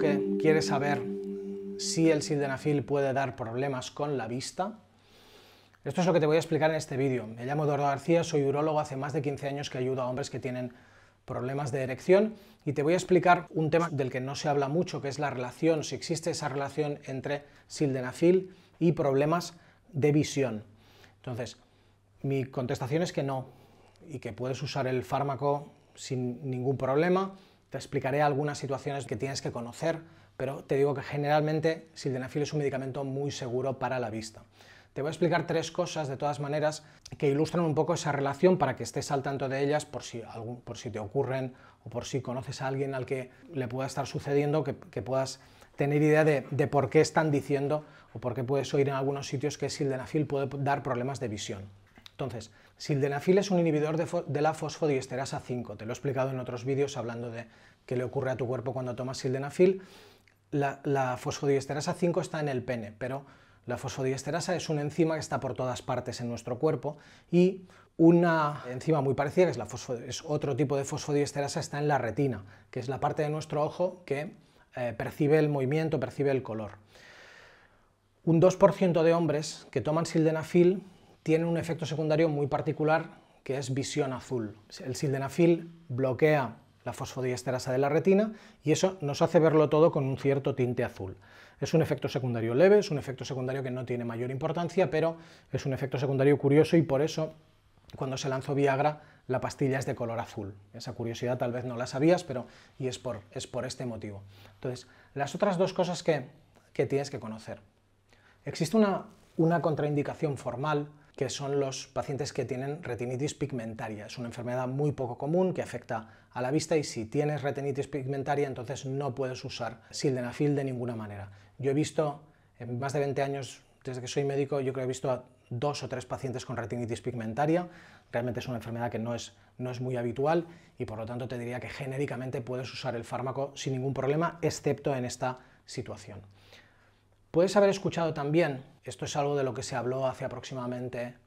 que quiere saber si el sildenafil puede dar problemas con la vista, esto es lo que te voy a explicar en este vídeo. Me llamo Eduardo García, soy urólogo, hace más de 15 años que ayudo a hombres que tienen problemas de erección y te voy a explicar un tema del que no se habla mucho, que es la relación, si existe esa relación entre sildenafil y problemas de visión. Entonces, mi contestación es que no y que puedes usar el fármaco sin ningún problema te explicaré algunas situaciones que tienes que conocer, pero te digo que generalmente sildenafil es un medicamento muy seguro para la vista. Te voy a explicar tres cosas, de todas maneras, que ilustran un poco esa relación para que estés al tanto de ellas por si, te ocurren o por si conoces a alguien al que le pueda estar sucediendo, que, puedas tener idea de, de, por qué están diciendo o por qué puedes oír en algunos sitios que sildenafil puede dar problemas de visión. Entonces, sildenafil es un inhibidor de, la fosfodiesterasa 5. Te lo he explicado en otros vídeos hablando de qué le ocurre a tu cuerpo cuando tomas sildenafil. La, fosfodiesterasa 5 está en el pene, pero la fosfodiesterasa es una enzima que está por todas partes en nuestro cuerpo y una enzima muy parecida, que es, otro tipo de fosfodiesterasa, está en la retina, que es la parte de nuestro ojo que eh, percibe el movimiento, percibe el color. Un 2% de hombres que toman sildenafil tiene un efecto secundario muy particular que es visión azul. El sildenafil bloquea la fosfodiesterasa de la retina y eso nos hace verlo todo con un cierto tinte azul. Es un efecto secundario leve, es un efecto secundario que no tiene mayor importancia, pero es un efecto secundario curioso y por eso cuando se lanzó Viagra la pastilla es de color azul. Esa curiosidad tal vez no la sabías, pero y es por, este motivo. Entonces, las otras dos cosas que, tienes que conocer. Existe una contraindicación formal que son los pacientes que tienen retinitis pigmentaria. Es una enfermedad muy poco común que afecta a la vista y si tienes retinitis pigmentaria entonces no puedes usar sildenafil de ninguna manera. Yo he visto en más de 20 años, desde que soy médico, yo creo que he visto a dos o tres pacientes con retinitis pigmentaria. Realmente es una enfermedad que no es, no es muy habitual y por lo tanto te diría que genéricamente puedes usar el fármaco sin ningún problema, excepto en esta situación. Puedes haber escuchado también, esto es algo de lo que se habló hace aproximadamente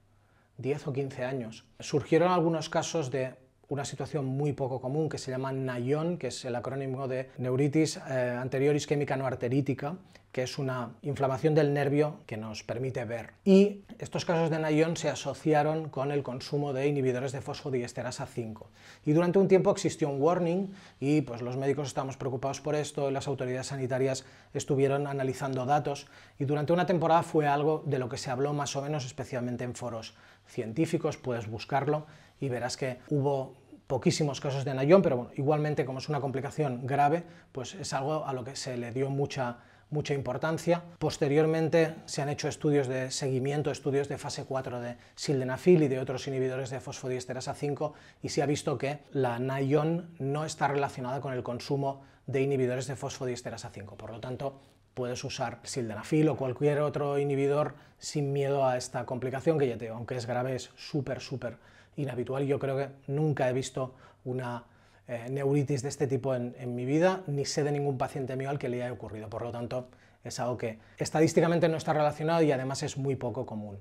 10 o 15 años, surgieron algunos casos de una situación muy poco común que se llama NAION, que es el acrónimo de neuritis eh, anterior isquémica no arterítica, que es una inflamación del nervio que nos permite ver. Y estos casos de NAION se asociaron con el consumo de inhibidores de fosfodiesterasa 5. Y durante un tiempo existió un warning y pues los médicos estábamos preocupados por esto, las autoridades sanitarias estuvieron analizando datos y durante una temporada fue algo de lo que se habló más o menos especialmente en foros científicos, puedes buscarlo, y verás que hubo poquísimos casos de Nayón, pero bueno, igualmente como es una complicación grave, pues es algo a lo que se le dio mucha mucha importancia. Posteriormente se han hecho estudios de seguimiento, estudios de fase 4 de sildenafil y de otros inhibidores de fosfodiesterasa 5 y se ha visto que la nayón no está relacionada con el consumo de inhibidores de fosfodiesterasa 5. Por lo tanto, puedes usar sildenafil o cualquier otro inhibidor sin miedo a esta complicación que ya te digo, aunque es grave, es súper, súper inhabitual. Yo creo que nunca he visto una eh, neuritis de este tipo en, mi vida, ni sé de ningún paciente mío al que le haya ocurrido. Por lo tanto, es algo que estadísticamente no está relacionado y además es muy poco común.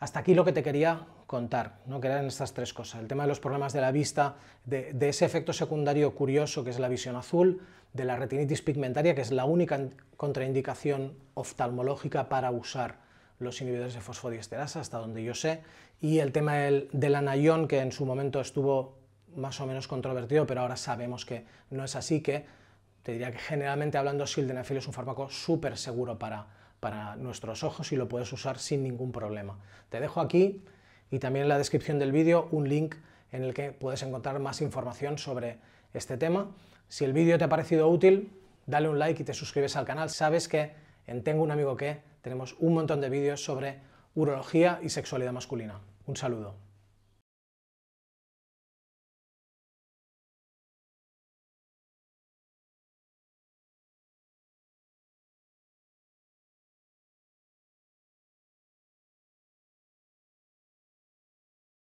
Hasta aquí lo que te quería contar, ¿no? que eran estas tres cosas. El tema de los problemas de la vista, de ese efecto secundario curioso que es la visión azul, de la retinitis pigmentaria, que es la única contraindicación oftalmológica para usar los inhibidores de fosfodiesterasa, hasta donde yo sé, y el tema del, del anayón, que en su momento estuvo más o menos controvertido, pero ahora sabemos que no es así, que te diría que generalmente hablando sildenafil es un fármaco súper seguro para, nuestros ojos y lo puedes usar sin ningún problema. Te dejo aquí y también en la descripción del vídeo un link en el que puedes encontrar más información sobre este tema. Si el vídeo te ha parecido útil, dale un like y te suscribes al canal. Sabes que Tengo un amigo que tenemos un montón de vídeos sobre urología y sexualidad masculina. Un saludo.